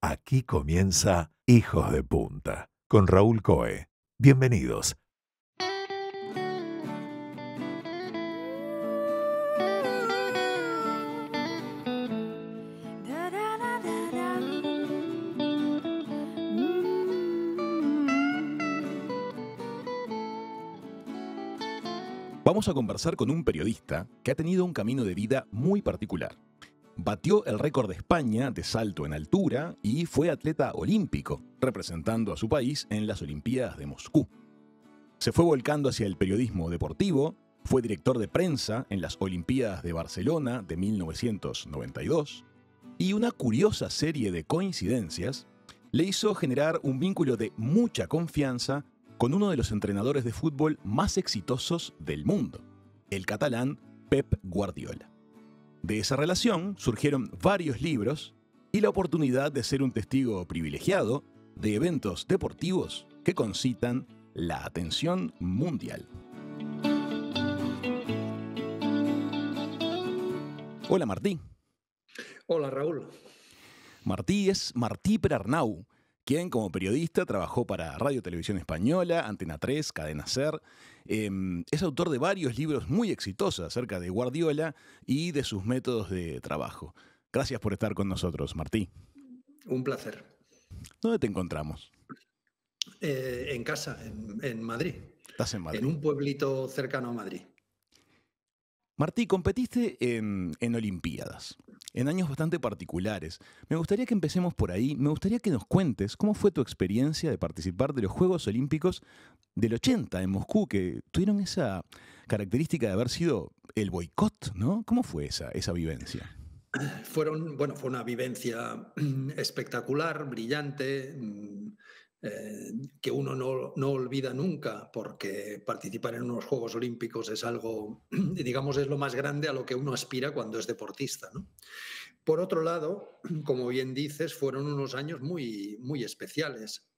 Aquí comienza Hijos de Punta con Raúl Coe. Bienvenidos. Vamos a conversar con un periodista que ha tenido un camino de vida muy particular. Batió el récord de España de salto en altura y fue atleta olímpico, representando a su país en las Olimpiadas de Moscú. Se fue volcando hacia el periodismo deportivo, fue director de prensa en las Olimpiadas de Barcelona de 1992, y una curiosa serie de coincidencias le hizo generar un vínculo de mucha confianza con uno de los entrenadores de fútbol más exitosos del mundo, el catalán Pep Guardiola. De esa relación surgieron varios libros y la oportunidad de ser un testigo privilegiado de eventos deportivos que concitan la atención mundial. Hola Martí. Hola Raúl. Martí es Martí Perarnau, quien como periodista trabajó para Radio Televisión Española, Antena 3, Cadena Ser. Em, es autor de varios libros muy exitosos acerca de Guardiola y de sus métodos de trabajo. Gracias por estar con nosotros, Martí. Un placer. ¿Dónde te encontramos? Eh, en casa, en Madrid. ¿Estás en Madrid? En un pueblito cercano a Madrid. Martí, competiste en, en, Olimpiadas, en años bastante particulares. Me gustaría que empecemos por ahí, me gustaría que nos cuentes cómo fue tu experiencia de participar de los Juegos Olímpicos del 80 en Moscú, que tuvieron esa característica de haber sido el boicot, ¿no? ¿Cómo fue esa, esa vivencia? Fueron, bueno, fue una vivencia espectacular, brillante, mm, eh, que uno no, olvida nunca, porque participar en unos Juegos Olímpicos es algo, digamos, es lo más grande a lo que uno aspira cuando es deportista. Por otro lado, como bien dices, fueron unos años muy, muy especiales.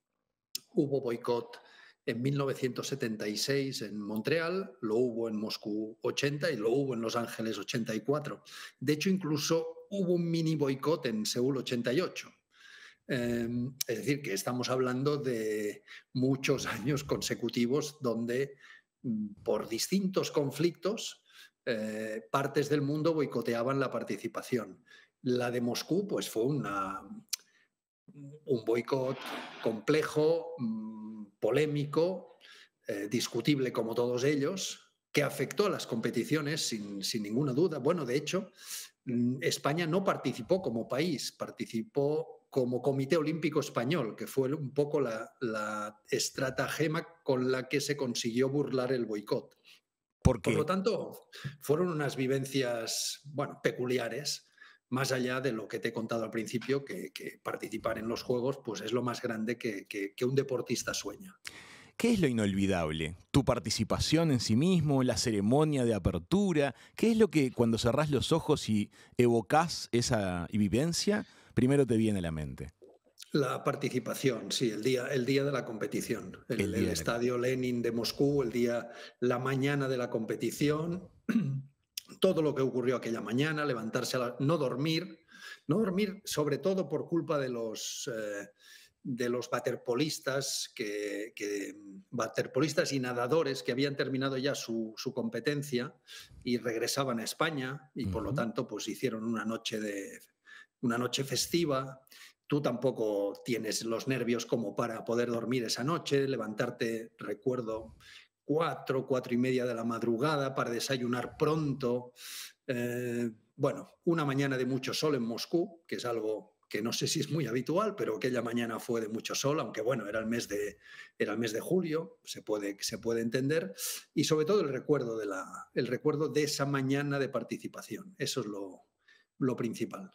Hubo boicot en 1976 en Montreal, lo hubo en Moscú 80 y lo hubo en Los Ángeles 84. De hecho, incluso hubo un mini boicot en Seúl 88 Em, es decir, que estamos hablando de muchos años consecutivos donde mm, por distintos conflictos eh, partes del mundo boicoteaban la participación. La de Moscú pues, fue un boicot complejo, mm, polémico, eh, discutible como todos ellos, que afectó a las competiciones sin ninguna duda. Bueno, de hecho, mm, España no participó como país, participó como Comité Olímpico Español, que fue un poco la, estratagema con la que se consiguió burlar el boicot. ¿Por, ¿Por, lo tanto, fueron unas vivencias, bueno, peculiares, más allá de lo que te he contado al principio, que, participar en los Juegos pues es lo más grande que, que un deportista sueña. ¿Qué es lo inolvidable? ¿Tu participación en sí mismo? ¿La ceremonia de apertura? ¿Qué es lo que cuando cerrás los ojos y evocas esa vivencia, primero te viene la mente? La participación, sí, el día, el día de la competición. El, estadio Lenin de Moscú, el día, la mañana de la competición, todo lo que ocurrió aquella mañana, levantarse a no dormir, no dormir sobre todo por culpa de los baterpolistas eh, de los que, y nadadores que habían terminado ya su, competencia y regresaban a España y por lo tanto pues hicieron una noche de una noche festiva, tú tampoco tienes los nervios como para poder dormir esa noche, levantarte, recuerdo, cuatro, cuatro y media de la madrugada para desayunar pronto. Eh, bueno, una mañana de mucho sol en Moscú, que es algo que no sé si es muy habitual, pero aquella mañana fue de mucho sol, aunque bueno, era el mes de, era el mes de julio, se puede, se puede entender, y sobre todo el recuerdo, de la, el recuerdo de esa mañana de participación, eso es lo, lo principal.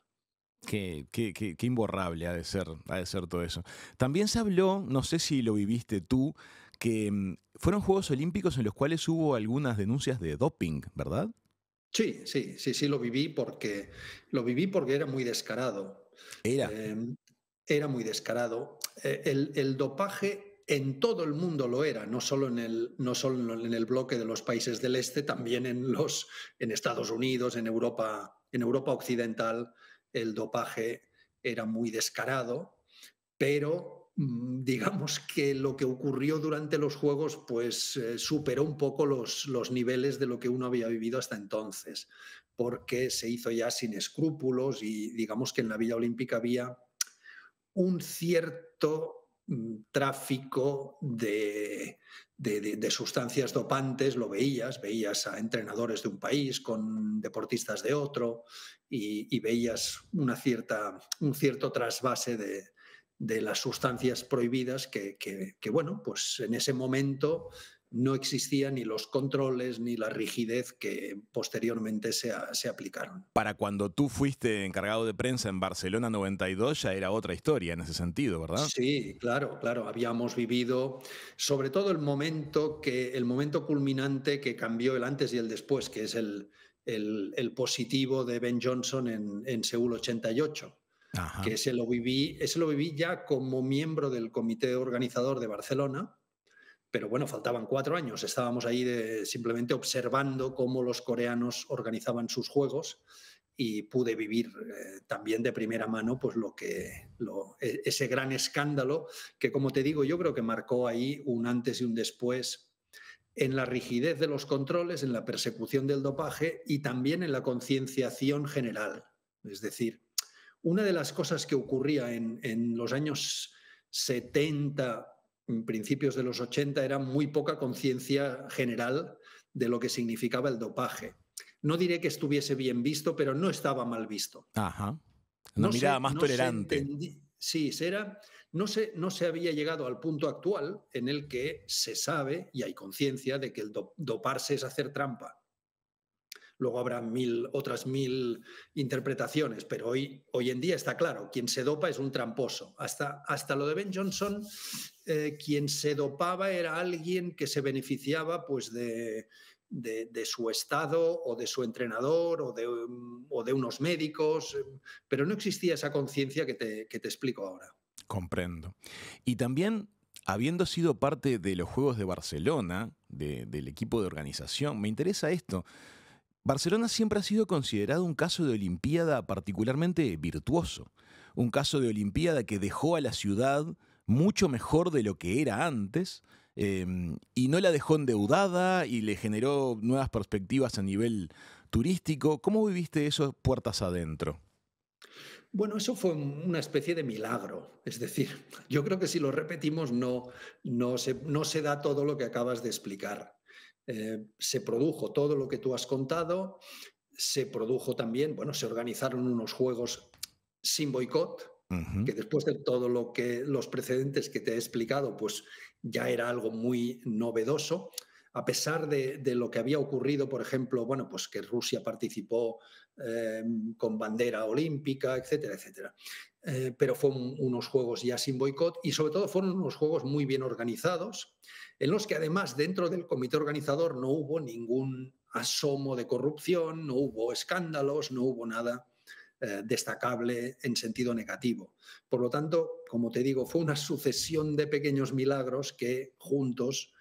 Qué, imborrable ha de, ser, ha de ser todo eso. También se habló, no sé si lo viviste tú, que mm, fueron Juegos Olímpicos en los cuales hubo algunas denuncias de doping, ¿verdad? Sí, sí, sí, sí, lo viví porque lo viví porque era muy descarado. Era. Em, era muy descarado. E, el, el, dopaje en todo el mundo lo era, no solo, en el, no solo en el bloque de los países del este, también en los en Estados Unidos, en Europa, en Europa occidental el dopaje era muy descarado, pero mm, digamos que lo que ocurrió durante los Juegos pues eh, superó un poco los, los niveles de lo que uno había vivido hasta entonces, porque se hizo ya sin escrúpulos y digamos que en la Villa Olímpica había un cierto Mm, tráfico de, de, sustancias dopantes, lo veías, veías a entrenadores de un país con deportistas de otro y, veías una cierta, un cierto trasvase de, las sustancias prohibidas que, que, que, bueno, pues en ese momento no existían ni los controles ni la rigidez que posteriormente se, aplicaron. Para cuando tú fuiste encargado de prensa en Barcelona 92 ya era otra historia en ese sentido, ¿verdad? Sí, claro, claro. Habíamos vivido sobre todo el momento, que, el momento culminante que cambió el antes y el después, que es el, positivo de Ben Johnson en, Seúl 88. que se lo, viví, lo viví ya como miembro del comité organizador de Barcelona, pero bueno, faltaban cuatro años. Estábamos ahí simplemente observando cómo los coreanos organizaban sus juegos y pude vivir eh, también de primera mano pues lo que e, ese gran escándalo que como te digo yo creo que marcó ahí un antes y un después en la rigidez de los controles, en la persecución del dopaje y también en la concienciación general. Es decir, una de las cosas que ocurría en, en los años 70 en principios de los 80 era muy poca conciencia general de lo que significaba el dopaje. No diré que estuviese bien visto, pero no estaba mal visto. Ajá. no mirada más tolerante. sí, era, no, se, no se había llegado al punto actual en el que se sabe y hay conciencia de que el doparse es hacer trampa. Luego habrá mil, otras mil interpretaciones, pero hoy, hoy en día está claro, quien se dopa es un tramposo. Hasta, hasta lo de Ben Johnson, eh, quien se dopaba era alguien que se beneficiaba pues, de, su estado o de su entrenador o de, unos médicos, eh, pero no existía esa conciencia que te, explico ahora. Comprendo. Y también, habiendo sido parte de los Juegos de Barcelona, del equipo de organización, me interesa esto. Barcelona siempre ha sido considerado un caso de Olimpiada particularmente virtuoso, un caso de Olimpiada que dejó a la ciudad mucho mejor de lo que era antes em, y no la dejó endeudada y le generó nuevas perspectivas a nivel turístico. ¿Cómo viviste eso puertas adentro? Bueno, eso fue una especie de milagro. Es decir, yo creo que si lo repetimos no, no se da todo lo que acabas de explicar. Eh, se produjo todo lo que tú has contado, se produjo también, bueno, se organizaron unos juegos sin boicot, que después de todo lo que los precedentes que te he explicado, pues ya era algo muy novedoso a pesar de, lo que había ocurrido, por ejemplo, bueno, pues que Rusia participó em, con bandera olímpica, etcétera, etcétera. Eh, pero fueron unos juegos ya sin boicot y sobre todo fueron unos juegos muy bien organizados, en los que además dentro del comité organizador no hubo ningún asomo de corrupción, no hubo escándalos, no hubo nada eh, destacable en sentido negativo. Por lo tanto, como te digo, fue una sucesión de pequeños milagros que juntos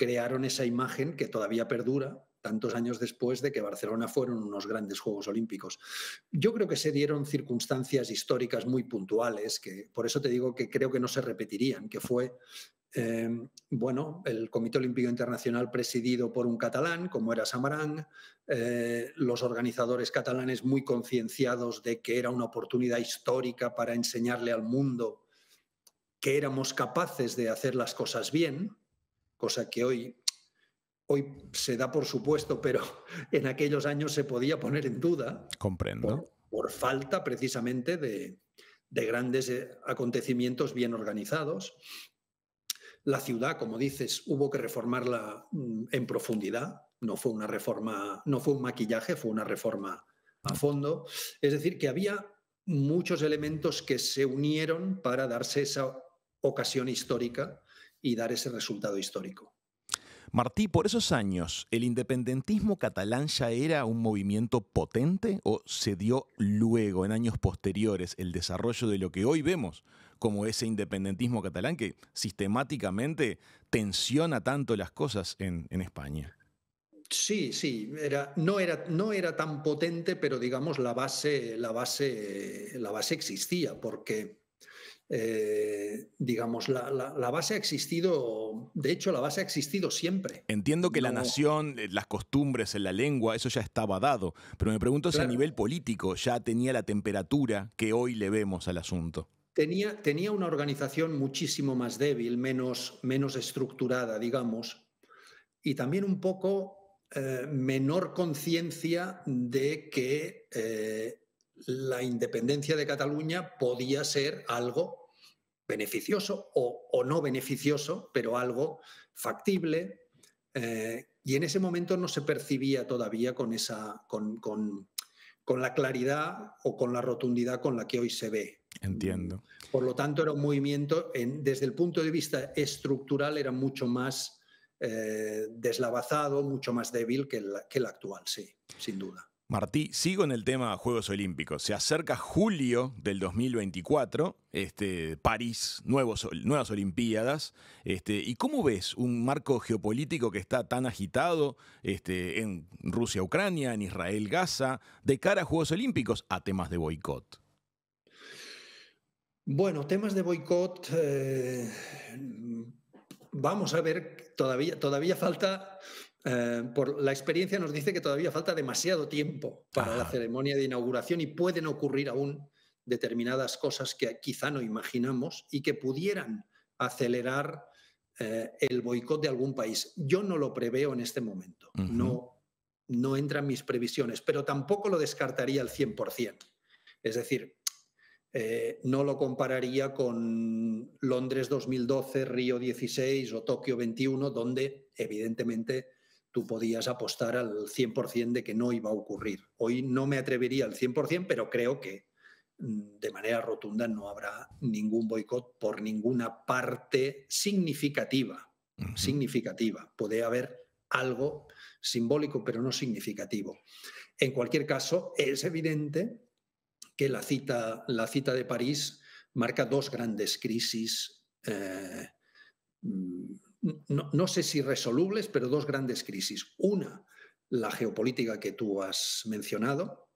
crearon esa imagen que todavía perdura tantos años después de que Barcelona fueron unos grandes Juegos Olímpicos. Yo creo que se dieron circunstancias históricas muy puntuales, que por eso te digo que creo que no se repetirían, que fue em, bueno, el Comité Olímpico Internacional presidido por un catalán, como era Samarán, eh, los organizadores catalanes muy concienciados de que era una oportunidad histórica para enseñarle al mundo que éramos capaces de hacer las cosas bien, cosa que hoy, hoy se da por supuesto, pero en aquellos años se podía poner en duda. Comprendo. Por, falta precisamente de, grandes eh, acontecimientos bien organizados. La ciudad, como dices, hubo que reformarla mm, en profundidad. No fue una reforma, no fue un maquillaje, fue una reforma a fondo. Es decir, que había muchos elementos que se unieron para darse esa ocasión histórica y dar ese resultado histórico. Martí, por esos años, ¿el independentismo catalán ya era un movimiento potente o se dio luego, en años posteriores, el desarrollo de lo que hoy vemos como ese independentismo catalán que sistemáticamente tensiona tanto las cosas en, España? Sí, sí, era, no, era, no, era, tan potente, pero digamos la base, la base, la base existía, porque eh, digamos, la, la, base ha existido, de hecho la base ha existido siempre. Entiendo que la nación, eh, las costumbres, la lengua, eso ya estaba dado, pero me pregunto si a nivel político ya tenía la temperatura que hoy le vemos al asunto. Tenía, tenía una organización muchísimo más débil, menos, menos estructurada, digamos, y también un poco eh, menor conciencia de que la independencia de Cataluña podía ser algo beneficioso o, no beneficioso, pero algo factible. Eh, y en ese momento no se percibía todavía con, esa, con, la claridad o con la rotundidad con la que hoy se ve. Entiendo. Por lo tanto, era un movimiento, desde el punto de vista estructural, era mucho más eh, deslavazado, mucho más débil que que el actual, sí, sin duda. Martí, sigo en el tema Juegos Olímpicos. Se acerca julio del 2024, este, París, nuevas Olimpiadas. Este, ¿Y cómo ves un marco geopolítico que está tan agitado este, en Rusia-Ucrania, en Israel-Gaza, de cara a Juegos Olímpicos, a temas de boicot? Bueno, temas de boicot, eh, vamos a ver, todavía, todavía falta eh, por la experiencia nos dice que todavía falta demasiado tiempo para la ceremonia de inauguración y pueden ocurrir aún determinadas cosas que quizá no imaginamos y que pudieran acelerar eh, el boicot de algún país. Yo no lo preveo en este momento, no, no entran mis previsiones, pero tampoco lo descartaría al 100%. Es decir, eh, no lo compararía con Londres 2012, Río 16 o Tokio 21, donde evidentemente tú podías apostar al 100% de que no iba a ocurrir. Hoy no me atrevería al 100%, pero creo que mm, de manera rotunda no habrá ningún boicot por ninguna parte significativa. Significativa. Puede haber algo simbólico, pero no significativo. En cualquier caso, es evidente que la cita, la cita de París marca dos grandes crisis eh, mm, no, sé si resolubles, pero dos grandes crisis. Una, la geopolítica que tú has mencionado,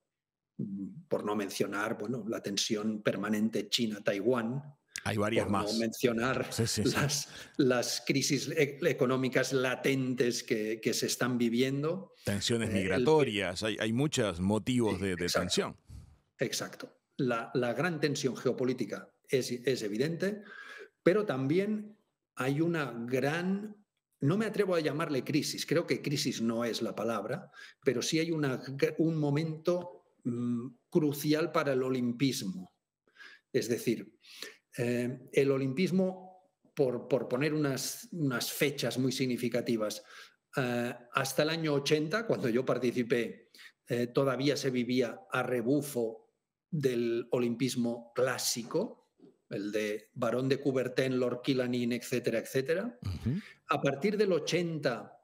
mm, por no mencionar bueno, la tensión permanente China-Taiwán. Hay varias más. por No mencionar Las, las, crisis e, económicas latentes que, se están viviendo. Tensiones eh, migratorias, hay, muchos motivos de, tensión. Exacto. La, gran tensión geopolítica es, es evidente, pero también hay una gran, no me atrevo a llamarle crisis, creo que crisis no es la palabra, pero sí hay un momento mm, crucial para el olimpismo. Es decir, eh, el olimpismo, por, poner unas, fechas muy significativas, eh, hasta el año 80, cuando yo participé, eh, todavía se vivía a rebufo del olimpismo clásico, el de Barón de Coubertin, Lord Kilanin, etcétera, etcétera. A partir del 80,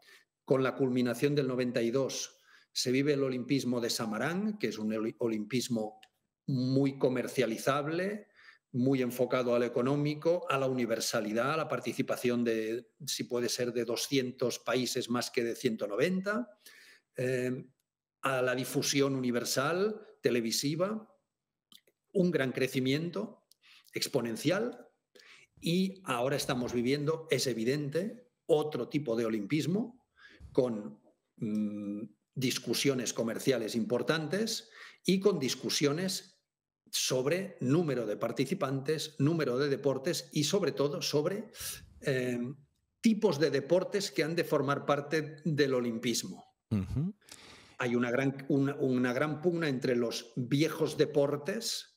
con la culminación del 92, se vive el olimpismo de Samarán, que es un olimpismo muy comercializable, muy enfocado al económico, a la universalidad, a la participación de, si puede ser, de 200 países más que de 190, eh, a la difusión universal, televisiva, un gran crecimiento exponencial y ahora estamos viviendo, es evidente, otro tipo de olimpismo con mm, discusiones comerciales importantes y con discusiones sobre número de participantes, número de deportes y sobre todo sobre em, tipos de deportes que han de formar parte del olimpismo. Hay una gran, una gran pugna entre los viejos deportes,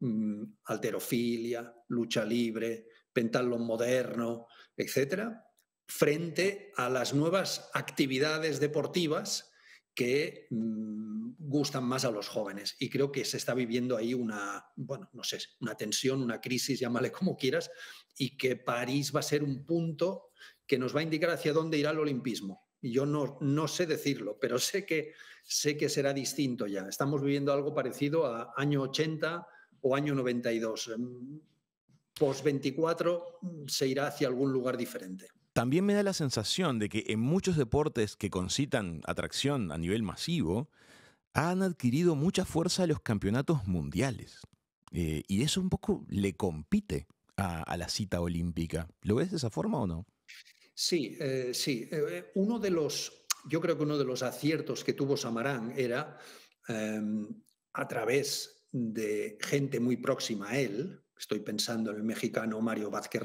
Mm, alterofilia, lucha libre, pentalón moderno, etcétera, frente a las nuevas actividades deportivas que mm, gustan más a los jóvenes. Y creo que se está viviendo ahí una, bueno, no sé, una tensión, una crisis, llámale como quieras, y que París va a ser un punto que nos va a indicar hacia dónde irá el olimpismo. yo no, sé decirlo, pero sé que, sé que será distinto ya. Estamos viviendo algo parecido a año 80, o año 92. Em, post 24 mm, se irá hacia algún lugar diferente. También me da la sensación de que en muchos deportes que concitan atracción a nivel masivo, han adquirido mucha fuerza los campeonatos mundiales. Eh, y eso un poco le compite a, la cita olímpica. ¿Lo ves de esa forma o no? Sí, eh, sí. Eh, uno de los, yo creo que uno de los aciertos que tuvo Samarán era em, a través de gente muy próxima a él. Estoy pensando en el mexicano Mario Vázquez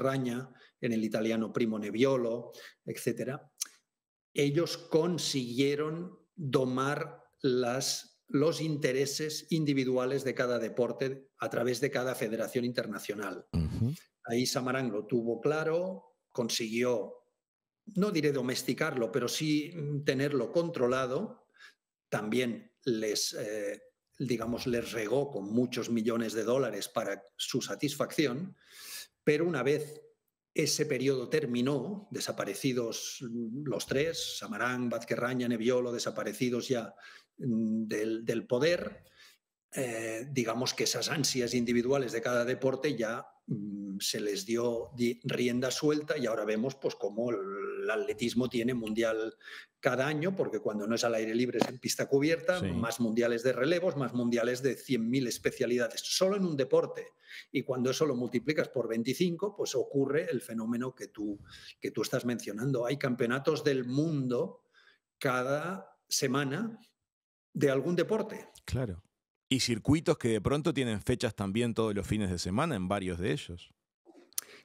en el italiano Primo Neviolo, etc. Ellos consiguieron domar las, los intereses individuales de cada deporte a través de cada federación internacional. Ahí Samarán lo tuvo claro, consiguió, no diré domesticarlo, pero sí tenerlo controlado. También les eh, digamos, les regó con muchos millones de dólares para su satisfacción, pero una vez ese periodo terminó, desaparecidos los tres, Samarán, Vázquez Raña, Neviolo, desaparecidos ya mm, del poder, eh, digamos que esas ansias individuales de cada deporte ya mm, se les dio rienda suelta y ahora vemos pues cómo el atletismo tiene mundial cada año, porque cuando no es al aire libre es en pista cubierta, más mundiales de relevos, más mundiales de 100.000 especialidades, solo en un deporte. Y cuando eso lo multiplicas por 25, pues ocurre el fenómeno que tú, que tú estás mencionando. Hay campeonatos del mundo cada semana de algún deporte. Claro. Y circuitos que de pronto tienen fechas también todos los fines de semana en varios de ellos.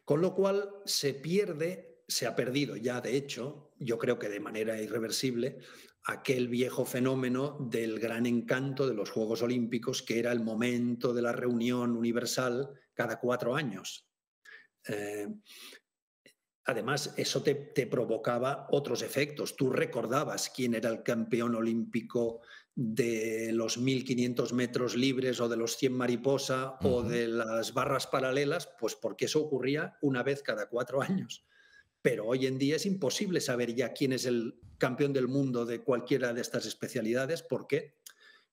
Con lo cual se pierde, se ha perdido ya, de hecho, yo creo que de manera irreversible, aquel viejo fenómeno del gran encanto de los Juegos Olímpicos, que era el momento de la reunión universal cada cuatro años. Eh, además, eso te, provocaba otros efectos. Tú recordabas quién era el campeón olímpico de los 1500 metros libres o de los 100 mariposa o de las barras paralelas, pues porque eso ocurría una vez cada cuatro años. Pero hoy en día es imposible saber ya quién es el campeón del mundo de cualquiera de estas especialidades porque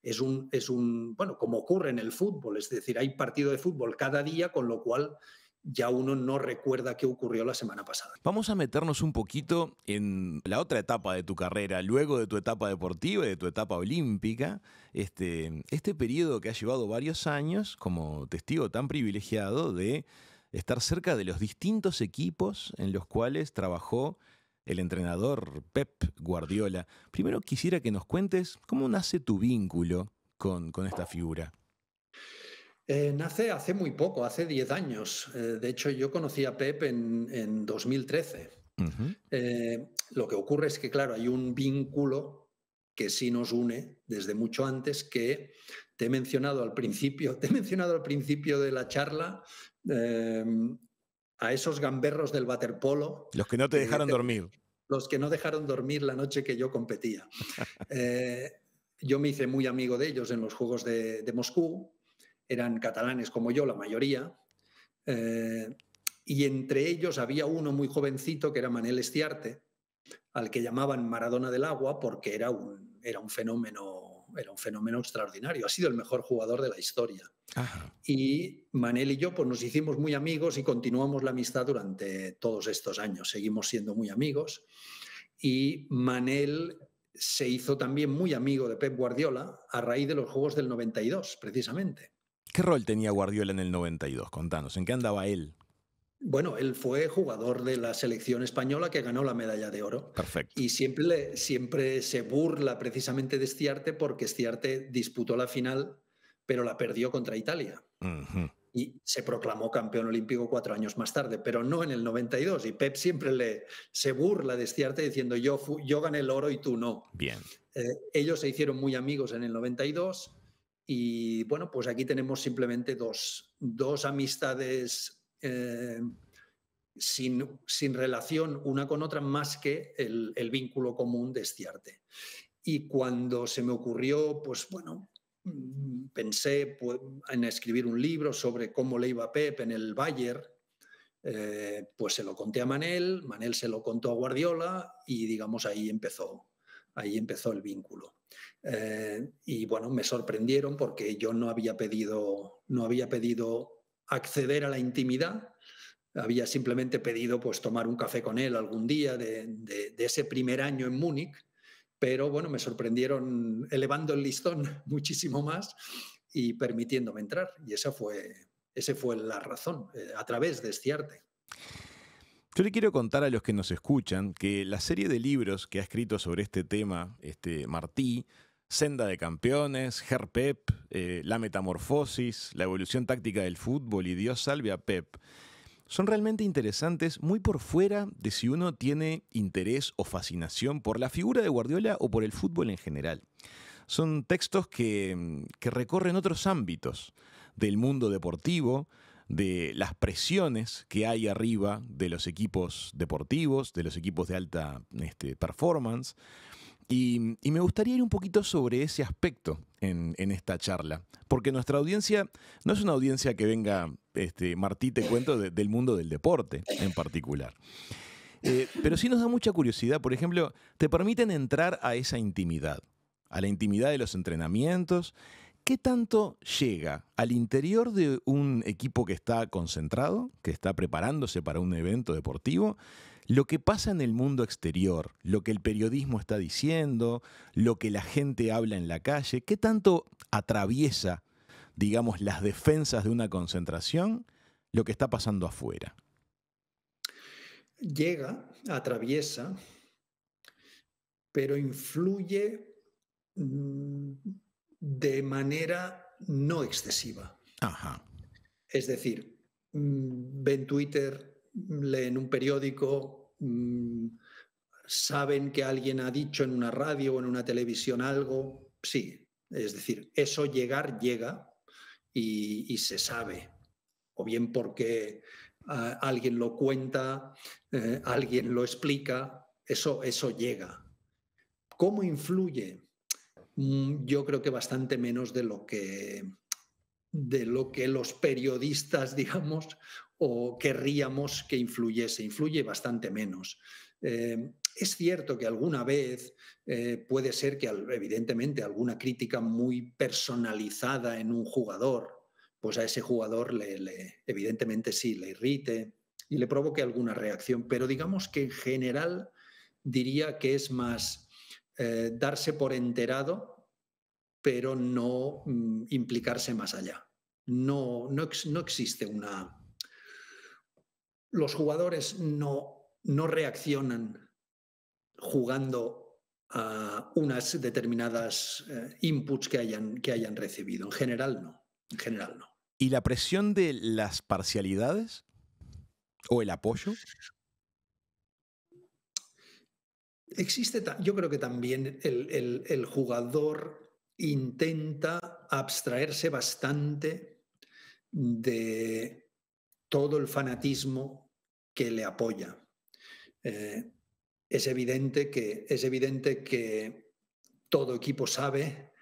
es un, es un bueno, como ocurre en el fútbol, es decir, hay partido de fútbol cada día, con lo cual ya uno no recuerda qué ocurrió la semana pasada. Vamos a meternos un poquito en la otra etapa de tu carrera, luego de tu etapa deportiva y de tu etapa olímpica, este, este, periodo que ha llevado varios años como testigo tan privilegiado de estar cerca de los distintos equipos en los cuales trabajó el entrenador Pep Guardiola. Primero quisiera que nos cuentes cómo nace tu vínculo con esta figura. Eh, nace hace muy poco, hace 10 años. Eh, de hecho, yo conocí a Pep en, en 2013. Eh, lo que ocurre es que, claro, hay un vínculo que sí nos une desde mucho antes que te he mencionado al principio, te he mencionado al principio de la charla em, a esos gamberros del waterpolo. Los que no te dejaron dormir. Los que no dejaron dormir la noche que yo competía. yo me hice muy amigo de ellos en los Juegos de, de Moscú eran catalanes como yo, la mayoría, eh, y entre ellos había uno muy jovencito que era Manel Estiarte, al que llamaban Maradona del Agua porque era un, era un fenómeno era un fenómeno extraordinario, ha sido el mejor jugador de la historia. Y Manel y yo pues, nos hicimos muy amigos y continuamos la amistad durante todos estos años, seguimos siendo muy amigos. Y Manel se hizo también muy amigo de Pep Guardiola a raíz de los Juegos del 92, precisamente. ¿Qué rol tenía Guardiola en el 92? Contanos, ¿en qué andaba él? Bueno, él fue jugador de la selección española que ganó la medalla de oro. Perfecto. Y siempre, siempre se burla precisamente de Estiarte porque Estiarte disputó la final, pero la perdió contra Italia. Y se proclamó campeón olímpico cuatro años más tarde, pero no en el 92. Y Pep siempre le, se burla de Estiarte diciendo yo, yo gané el oro y tú no. Bien. Eh, ellos se hicieron muy amigos en el 92 y bueno, pues aquí tenemos simplemente dos, dos amistades eh, sin, sin, relación una con otra más que el, el, vínculo común de este arte. Y cuando se me ocurrió, pues bueno, mm, pensé pues, en escribir un libro sobre cómo le iba Pep en el Bayer, eh, pues se lo conté a Manel, Manel se lo contó a Guardiola y digamos ahí empezó Ahí empezó el vínculo. Eh, y bueno, me sorprendieron porque yo no había pedido, no había pedido acceder a la intimidad, había simplemente pedido pues tomar un café con él algún día de, ese primer año en Múnich, pero bueno, me sorprendieron elevando el listón muchísimo más y permitiéndome entrar. Y esa fue, esa fue la razón, eh, a través de este arte. Yo le quiero contar a los que nos escuchan que la serie de libros que ha escrito sobre este tema este Martí, Senda de Campeones, Herpep, Pep, eh, La Metamorfosis, La Evolución Táctica del Fútbol y Dios Salve a Pep, son realmente interesantes muy por fuera de si uno tiene interés o fascinación por la figura de Guardiola o por el fútbol en general. Son textos que mm, recorren otros ámbitos del mundo deportivo, de las presiones que hay arriba de los equipos deportivos, de los equipos de alta este, performance. Y, y, me gustaría ir un poquito sobre ese aspecto en, en, esta charla, porque nuestra audiencia no es una audiencia que venga, este, Martí, te cuento, del mundo del deporte en particular. Eh, pero sí nos da mucha curiosidad, por ejemplo, te permiten entrar a esa intimidad, a la intimidad de los entrenamientos ¿Qué tanto llega al interior de un equipo que está concentrado, que está preparándose para un evento deportivo, lo que pasa en el mundo exterior, lo que el periodismo está diciendo, lo que la gente habla en la calle? ¿Qué tanto atraviesa, digamos, las defensas de una concentración, lo que está pasando afuera? Llega, atraviesa, pero influye... Mm, de manera no excesiva. Es decir, mm, ven Twitter, leen un periódico, mm, saben que alguien ha dicho en una radio o en una televisión algo. Sí, es decir, eso llegar llega y, se sabe. O bien porque ah, alguien lo cuenta, eh, alguien lo explica, eso, eso llega. ¿Cómo influye? Mm, yo creo que bastante menos de lo que, de lo que los periodistas, digamos, o querríamos que influyese. Influye bastante menos. Eh, es cierto que alguna vez eh, puede ser que, evidentemente, alguna crítica muy personalizada en un jugador, pues a ese jugador le, evidentemente sí, le irrite y le provoque alguna reacción. Pero digamos que en general diría que es más eh, darse por enterado, pero no mm, implicarse más allá. No, no, existe una... Los jugadores no, reaccionan jugando a unas determinadas eh, inputs que hayan, que hayan recibido. En general no. En general no. ¿Y la presión de las parcialidades? ¿O el apoyo? existe, yo creo que también el, jugador intenta abstraerse bastante de todo el fanatismo que le apoya. Eh, es, evidente que, es evidente que todo equipo sabe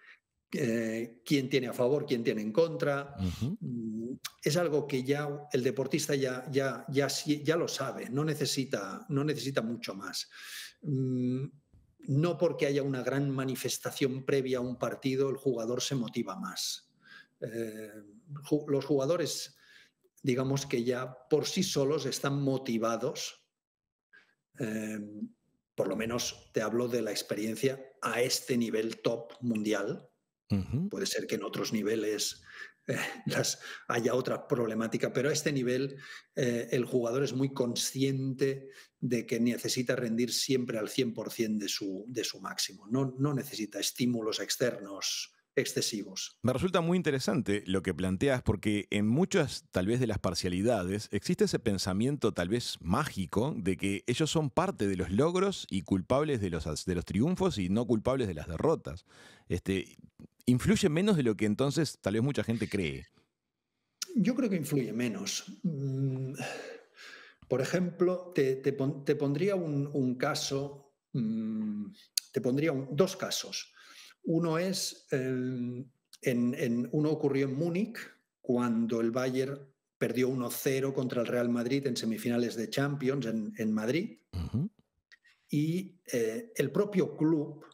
eh, quién tiene a favor, quién tiene en contra. Mm, es algo que ya el deportista ya, ya, ya lo sabe, no necesita, no necesita mucho más. Mm, no porque haya una gran manifestación previa a un partido, el jugador se motiva más. Eh, los jugadores, digamos que ya por sí solos están motivados, eh, por lo menos te hablo de la experiencia a este nivel top mundial. Puede ser que en otros niveles eh, haya otra problemática, pero a este nivel el jugador es muy consciente de que necesita rendir siempre al 100% de su, de su máximo. No, no necesita estímulos externos excesivos. Me resulta muy interesante lo que planteas porque en muchas tal vez de las parcialidades existe ese pensamiento tal vez mágico de que ellos son parte de los logros y culpables de los, de los triunfos y no culpables de las derrotas. Este, influye menos de lo que entonces tal vez mucha gente cree. Yo creo que influye menos. Mm, por ejemplo, te, pondría un, un caso, mm, te pondría dos casos. Uno es, en, uno ocurrió en Múnich cuando el Bayern perdió 1-0 contra el Real Madrid en semifinales de Champions en, Madrid. Y eh, el propio club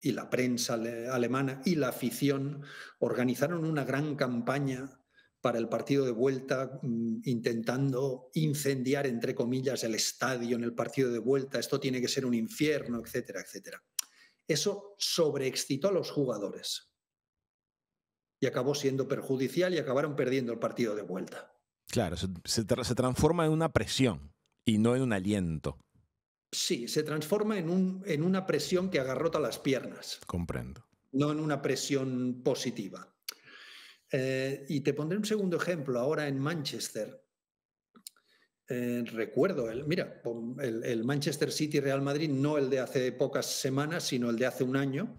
y la prensa alemana y la afición organizaron una gran campaña para el partido de vuelta, mm, intentando incendiar, entre comillas, el estadio en el partido de vuelta, esto tiene que ser un infierno, etcétera, etcétera. Eso sobreexcitó a los jugadores y acabó siendo perjudicial y acabaron perdiendo el partido de vuelta. Claro, se, transforma en una presión y no en un aliento. Sí, se transforma en, en una presión que agarrota las piernas. Comprendo. No en una presión positiva. Eh, y te pondré un segundo ejemplo ahora en Manchester. Eh, recuerdo, el, mira, el, Manchester City Real Madrid, no el de hace pocas semanas, sino el de hace un año,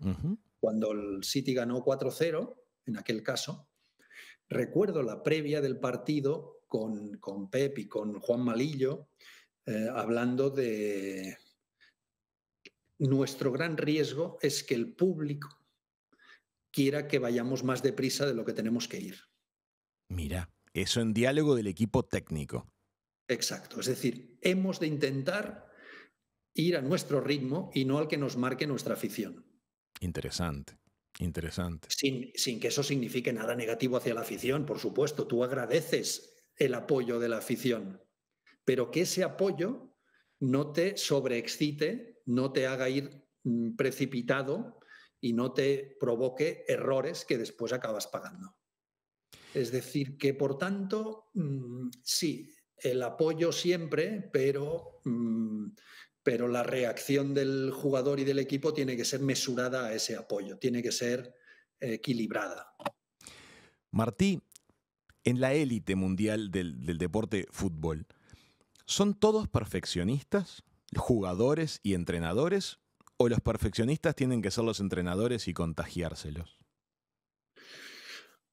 cuando el City ganó 4-0, en aquel caso. Recuerdo la previa del partido con, con Pep y con Juan Malillo, eh, hablando de nuestro gran riesgo es que el público quiera que vayamos más deprisa de lo que tenemos que ir. Mira, eso en diálogo del equipo técnico. Exacto, es decir, hemos de intentar ir a nuestro ritmo y no al que nos marque nuestra afición. Interesante. Interesante. Sin, sin, que eso signifique nada negativo hacia la afición, por supuesto, tú agradeces el apoyo de la afición, pero que ese apoyo no te sobreexcite, no te haga ir mm, precipitado y no te provoque errores que después acabas pagando. Es decir, que por tanto, mm, sí, el apoyo siempre, pero, mm, pero la reacción del jugador y del equipo tiene que ser mesurada a ese apoyo, tiene que ser equilibrada. Martí, en la élite mundial del deporte fútbol, ¿son todos perfeccionistas, jugadores y entrenadores o los perfeccionistas tienen que ser los entrenadores y contagiárselos?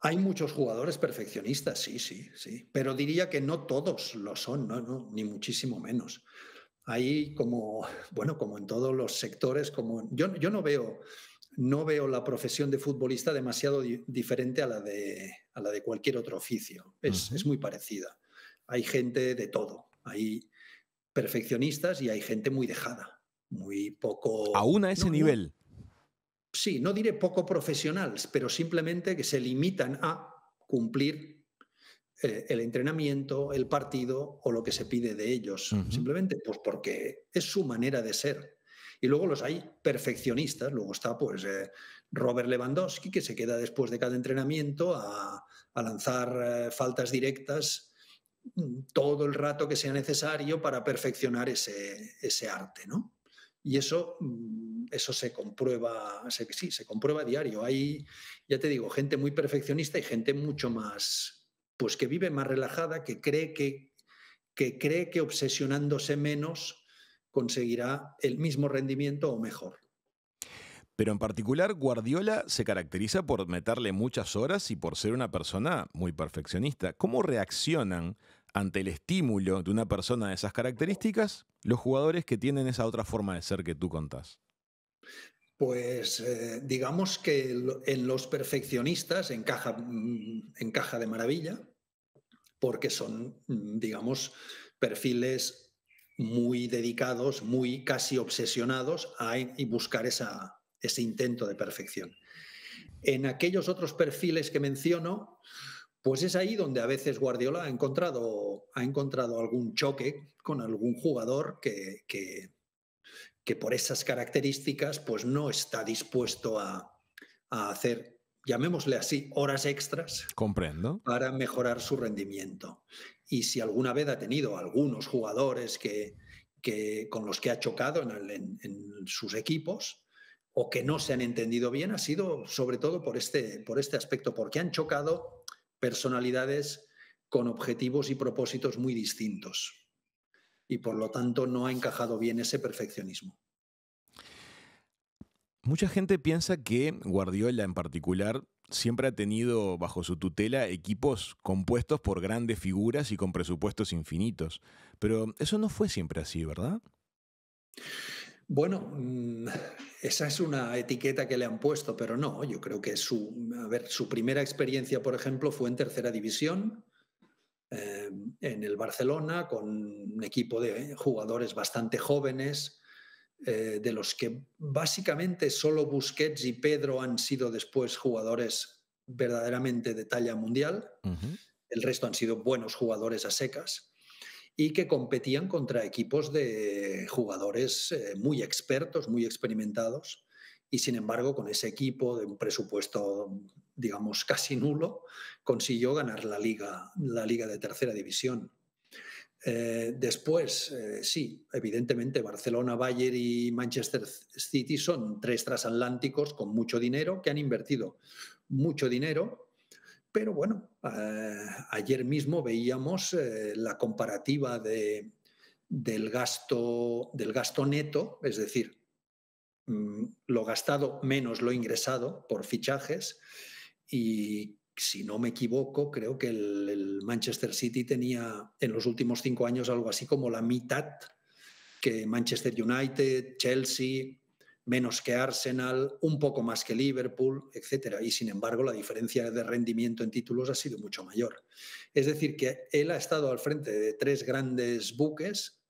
Hay muchos jugadores perfeccionistas, sí, sí, sí, pero diría que no todos lo son, no, ni muchísimo menos. Hay como, bueno, como en todos los sectores, como yo, yo no veo no veo la profesión de futbolista demasiado diferente a la, de, a la de cualquier otro oficio. es, muy parecida. Hay gente de todo. Hay perfeccionistas y hay gente muy dejada muy poco... Aún a ese nivel. sí, no diré poco profesionales, pero simplemente que se limitan a cumplir eh, el entrenamiento, el partido o lo que se pide de ellos. Simplemente pues porque es su manera de ser. Y luego los hay perfeccionistas, luego está pues eh, Robert Lewandowski, que se queda después de cada entrenamiento a, lanzar eh, faltas directas mm, todo el rato que sea necesario para perfeccionar ese, ese arte, ¿no? Y eso, mm, eso se comprueba, se comprueba diario. Hay, ya te digo, gente muy perfeccionista y gente mucho más, pues que vive más relajada, que cree que, que, cree que obsesionándose menos conseguirá el mismo rendimiento o mejor. Pero en particular, Guardiola se caracteriza por meterle muchas horas y por ser una persona muy perfeccionista. ¿Cómo reaccionan ante el estímulo de una persona de esas características los jugadores que tienen esa otra forma de ser que tú contás? Pues eh, digamos que en los perfeccionistas encaja, mm, encaja de maravilla, porque son, mm, digamos, perfiles muy dedicados, muy casi obsesionados a y buscar ese intento de perfección. En aquellos otros perfiles que menciono, pues es ahí donde a veces Guardiola ha encontrado, ha encontrado algún choque con algún jugador que, que, por esas características pues no está dispuesto a, hacer, llamémosle así, horas extras. Para mejorar su rendimiento. Y si alguna vez ha tenido algunos jugadores que, con los que ha chocado en, sus equipos, o que no se han entendido bien ha sido sobre todo por este, por este aspecto, porque han chocado personalidades con objetivos y propósitos muy distintos. Y por lo tanto no ha encajado bien ese perfeccionismo. Mucha gente piensa que Guardiola en particular siempre ha tenido bajo su tutela equipos compuestos por grandes figuras y con presupuestos infinitos, pero eso no fue siempre así, ¿verdad? Bueno, mm, esa es una etiqueta que le han puesto, pero no, yo creo que su, primera experiencia, por ejemplo, fue en tercera división, em, en el Barcelona, con un equipo de jugadores bastante jóvenes, eh, de los que básicamente solo Busquets y Pedro han sido después jugadores verdaderamente de talla mundial. El resto han sido buenos jugadores a secas y que competían contra equipos de jugadores eh, muy expertos, muy experimentados, y sin embargo con ese equipo de un presupuesto, digamos, casi nulo, consiguió ganar la liga, la liga de tercera división. Eh, después, eh, sí, evidentemente Barcelona, Bayern y Manchester City son tres transatlánticos con mucho dinero que han invertido mucho dinero pero bueno, ah, ayer mismo veíamos eh, la comparativa del, gasto, del gasto neto, es decir, mm, lo gastado menos lo ingresado por fichajes y si no me equivoco, creo que el, Manchester City tenía en los últimos cinco años algo así como la mitad que Manchester United, Chelsea, menos que Arsenal, un poco más que Liverpool, etc. Y sin embargo, la diferencia de rendimiento en títulos ha sido mucho mayor. Es decir, que él ha estado al frente de tres grandes buques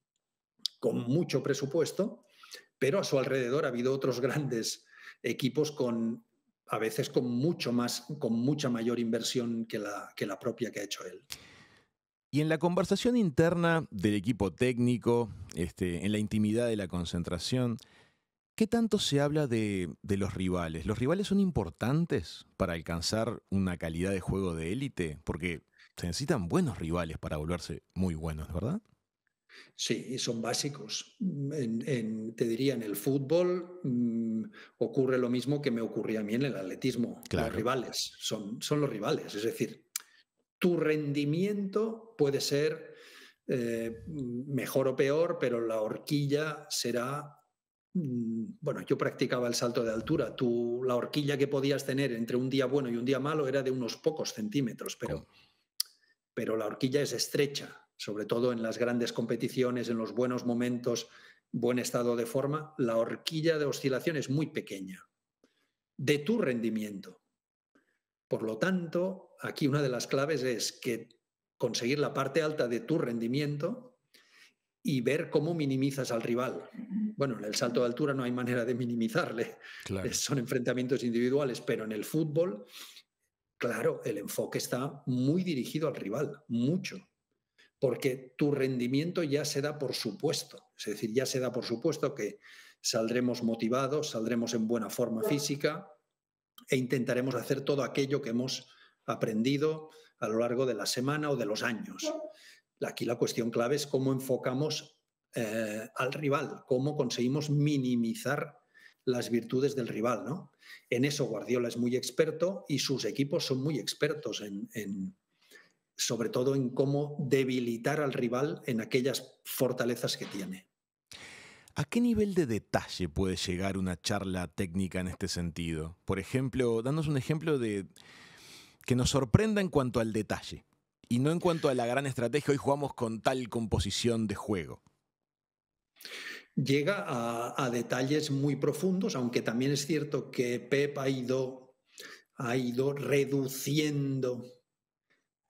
con mucho presupuesto, pero a su alrededor ha habido otros grandes equipos con a veces con mucho más, con mucha mayor inversión que la, que la propia que ha hecho él. Y en la conversación interna del equipo técnico, este, en la intimidad de la concentración, ¿Qué tanto se habla de, los rivales? ¿Los rivales son importantes para alcanzar una calidad de juego de élite? Porque se necesitan buenos rivales para volverse muy buenos, ¿verdad? Sí, son básicos. Mm, te diría, en el fútbol mm, ocurre lo mismo que me ocurría a mí en el atletismo. Los rivales son, son los rivales. Es decir, tu rendimiento puede ser eh, mejor o peor, pero la horquilla será Mm, bueno, yo practicaba el salto de altura. Tú, la horquilla que podías tener entre un día bueno y un día malo era de unos pocos centímetros, pero, oh. pero la horquilla es estrecha, sobre todo en las grandes competiciones, en los buenos momentos, buen estado de forma. La horquilla de oscilación es muy pequeña de tu rendimiento. Por lo tanto, aquí una de las claves es que conseguir la parte alta de tu rendimiento y ver cómo minimizas al rival. Bueno, en el salto de altura no hay manera de minimizarle, son enfrentamientos individuales, pero en el fútbol, claro, el enfoque está muy dirigido al rival, mucho, porque tu rendimiento ya se da por supuesto, es decir, ya se da por supuesto que saldremos motivados, saldremos en buena forma física e intentaremos hacer todo aquello que hemos aprendido a lo largo de la semana o de los años. Aquí la cuestión clave es cómo enfocamos eh, al rival, cómo conseguimos minimizar las virtudes del rival. En eso Guardiola es muy experto y sus equipos son muy expertos, en, sobre todo en cómo debilitar al rival en aquellas fortalezas que tiene. ¿A qué nivel de detalle puede llegar una charla técnica en este sentido? Por ejemplo, danos un ejemplo de que nos sorprenda en cuanto al detalle y no en cuanto a la gran estrategia, hoy jugamos con tal composición de juego. Llega a, detalles muy profundos, aunque también es cierto que Pep ha ido, ha ido reduciendo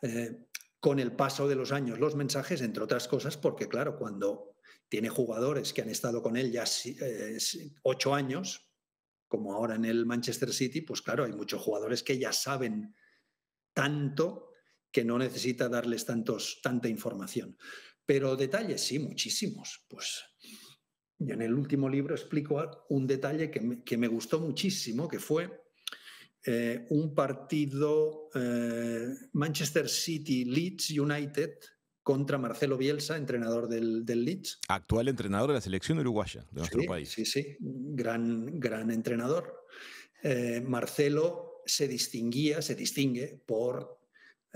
eh, con el paso de los años los mensajes, entre otras cosas, porque claro, cuando tiene jugadores que han estado con él ya eh, ocho años, como ahora en el Manchester City, pues claro, hay muchos jugadores que ya saben tanto que no necesita darles tantos, tanta información. Pero detalles, sí, muchísimos. Pues ya en el último libro explico un detalle que me, gustó muchísimo, que fue eh, un partido eh, Manchester City Leeds United contra Marcelo Bielsa, entrenador del, del, Leeds. Actual entrenador de la selección uruguaya de nuestro país. Sí, sí, gran, gran entrenador. Eh, Marcelo se distinguía, se distingue por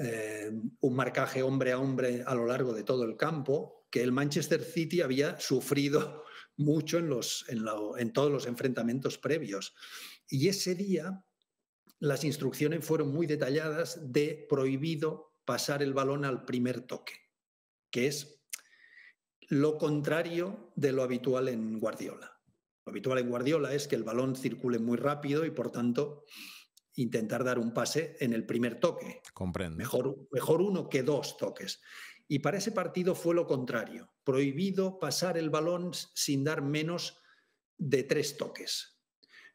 eh, un marcaje hombre a hombre a lo largo de todo el campo, que el Manchester City había sufrido mucho en, los, en todos los enfrentamientos previos. Y ese día las instrucciones fueron muy detalladas de prohibido pasar el balón al primer toque, que es lo contrario de lo habitual en Guardiola. Lo habitual en Guardiola es que el balón circule muy rápido y por tanto intentar dar un pase en el primer toque. Comprendo. Mejor, mejor uno que dos toques. Y para ese partido fue lo contrario. Prohibido pasar el balón sin dar menos de tres toques.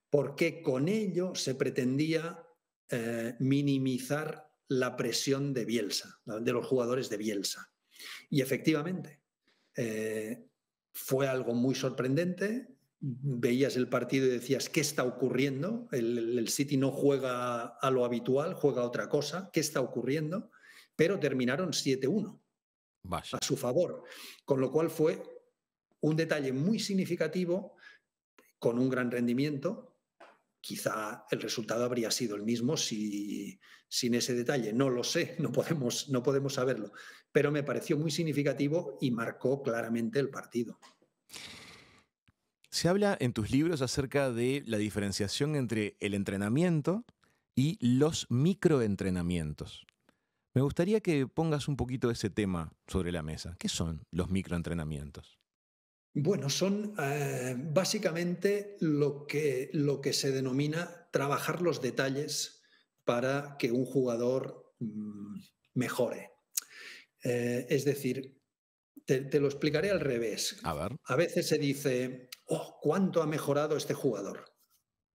Porque con ello se pretendía eh, minimizar la presión de Bielsa, de los jugadores de Bielsa. Y efectivamente, eh, fue algo muy sorprendente, veías el partido y decías, ¿qué está ocurriendo? El, City no juega a lo habitual, juega otra cosa, ¿qué está ocurriendo? Pero terminaron 7-1 a su favor, con lo cual fue un detalle muy significativo, con un gran rendimiento. Quizá el resultado habría sido el mismo si, sin ese detalle. No lo sé, no podemos, no podemos saberlo. Pero me pareció muy significativo y marcó claramente el partido. Se habla en tus libros acerca de la diferenciación entre el entrenamiento y los microentrenamientos. Me gustaría que pongas un poquito ese tema sobre la mesa. ¿Qué son los microentrenamientos? Bueno, son eh, básicamente lo que, lo que se denomina trabajar los detalles para que un jugador mm, mejore. Eh, es decir, te, te, lo explicaré al revés. A, ver. a veces se dice, Oh, ¿cuánto ha mejorado este jugador?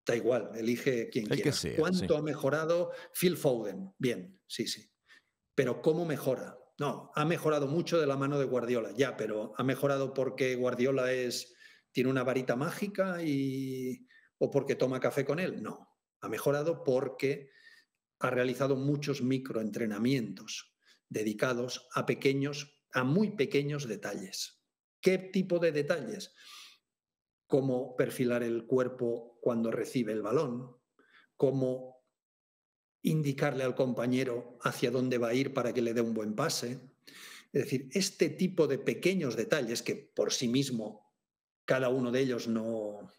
Da igual, elige quien quiera. ¿Cuánto ha mejorado Phil Foden? Bien, sí, sí. Pero ¿cómo mejora? No, ha mejorado mucho de la mano de Guardiola, ya, pero ha mejorado porque Guardiola es tiene una varita mágica y o porque toma café con él. No, ha mejorado porque ha realizado muchos microentrenamientos dedicados a pequeños, a muy pequeños detalles. ¿Qué tipo de detalles? cómo perfilar el cuerpo cuando recibe el balón, cómo indicarle al compañero hacia dónde va a ir para que le dé un buen pase. Es decir, este tipo de pequeños detalles que por sí mismo cada uno de ellos no,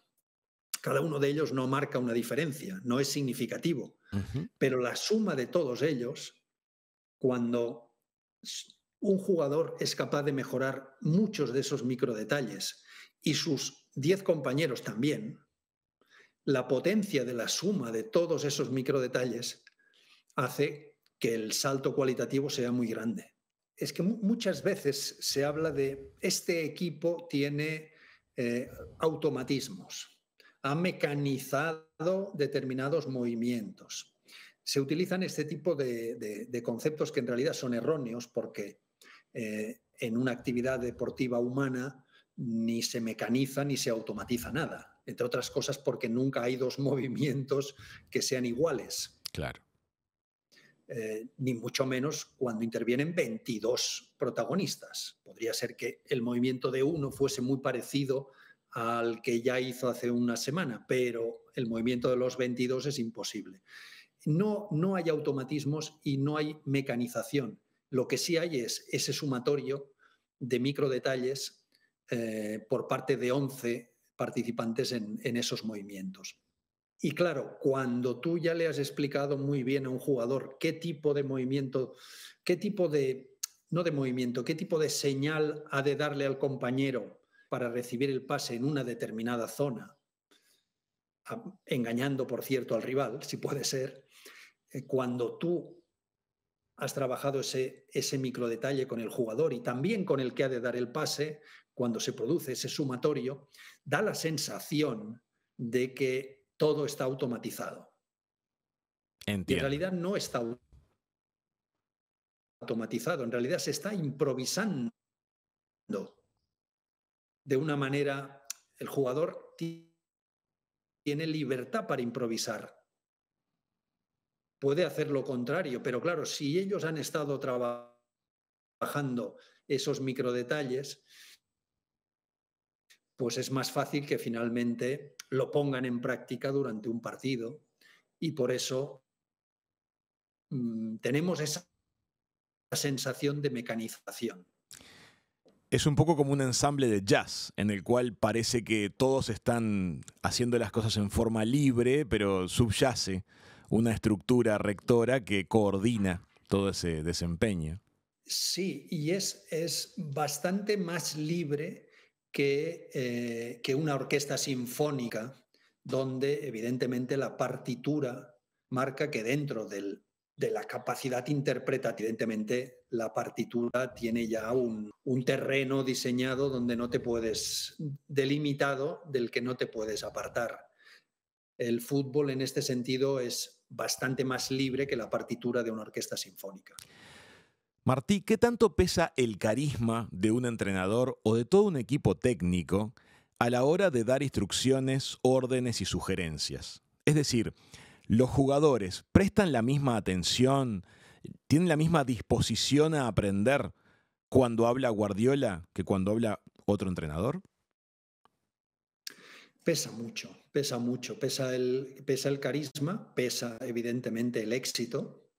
cada uno de ellos no marca una diferencia, no es significativo. Pero la suma de todos ellos, cuando un jugador es capaz de mejorar muchos de esos microdetalles y sus 10 compañeros también, la potencia de la suma de todos esos microdetalles hace que el salto cualitativo sea muy grande. Es que muchas veces se habla de este equipo tiene eh, automatismos, ha mecanizado determinados movimientos. Se utilizan este tipo de, conceptos que en realidad son erróneos porque eh, en una actividad deportiva humana ni se mecaniza ni se automatiza nada, entre otras cosas porque nunca hay dos movimientos que sean iguales. Claro. Eh, ni mucho menos cuando intervienen 22 protagonistas. Podría ser que el movimiento de uno fuese muy parecido al que ya hizo hace una semana, pero el movimiento de los 22 es imposible. No, no hay automatismos y no hay mecanización. Lo que sí hay es ese sumatorio de micro detalles eh, por parte de 11 participantes en, esos movimientos. Y claro, cuando tú ya le has explicado muy bien a un jugador qué tipo de movimiento, qué tipo de, no de movimiento, qué tipo de señal ha de darle al compañero para recibir el pase en una determinada zona, engañando, por cierto, al rival, si puede ser, eh, cuando tú has trabajado ese, ese micro detalle con el jugador y también con el que ha de dar el pase, cuando se produce ese sumatorio, da la sensación de que todo está automatizado. en realidad no está automatizado, en realidad se está improvisando de una manera, el jugador tiene libertad para improvisar. Puede hacer lo contrario, pero claro, si ellos han estado trabajando esos microdetalles, pues es más fácil que finalmente lo pongan en práctica durante un partido y por eso mm, tenemos esa sensación de mecanización. Es un poco como un ensamble de jazz, en el cual parece que todos están haciendo las cosas en forma libre, pero subyace una estructura rectora que coordina todo ese desempeño. Sí, y es, es bastante más libre eh, que, una orquesta sinfónica, donde evidentemente la partitura marca que dentro del, de la capacidad interpretativa, evidentemente la partitura tiene ya un, un, terreno diseñado donde no te puedes, delimitado, del que no te puedes apartar. El fútbol en este sentido es bastante más libre que la partitura de una orquesta sinfónica. Martí, ¿qué tanto pesa el carisma de un entrenador o de todo un equipo técnico a la hora de dar instrucciones, órdenes y sugerencias? Es decir, ¿los jugadores prestan la misma atención, tienen la misma disposición a aprender cuando habla Guardiola que cuando habla otro entrenador? Pesa mucho, pesa mucho, pesa el, carisma, pesa evidentemente el éxito,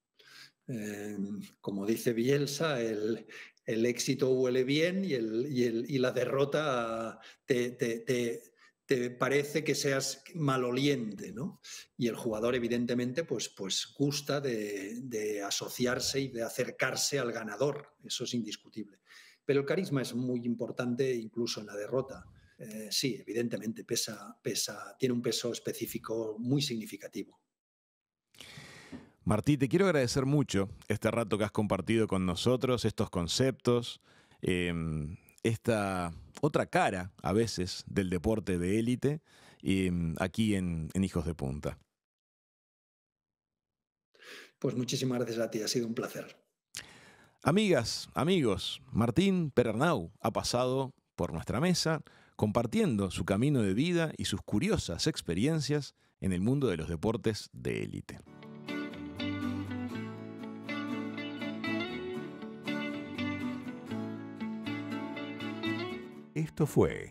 eh, como dice Bielsa, el, éxito huele bien y, la derrota te, parece que seas maloliente, ¿no? Y el jugador, evidentemente, pues, pues gusta de, asociarse y de acercarse al ganador, eso es indiscutible. Pero el carisma es muy importante incluso en la derrota. Eh, sí, evidentemente pesa, pesa, tiene un peso específico muy significativo. Martí, te quiero agradecer mucho este rato que has compartido con nosotros, estos conceptos, em, esta otra cara a veces del deporte de élite em, aquí en, en Hijos de Punta. Pues muchísimas gracias a ti, ha sido un placer. Amigas, amigos, Martín Perernau ha pasado por nuestra mesa compartiendo su camino de vida y sus curiosas experiencias en el mundo de los deportes de élite. Esto fue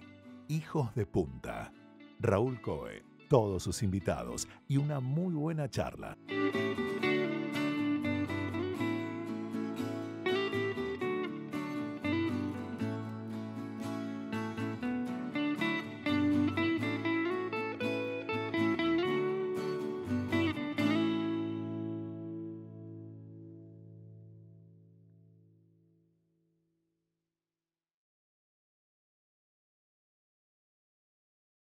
Hijos de Punta. Raúl Coe, todos sus invitados y una muy buena charla.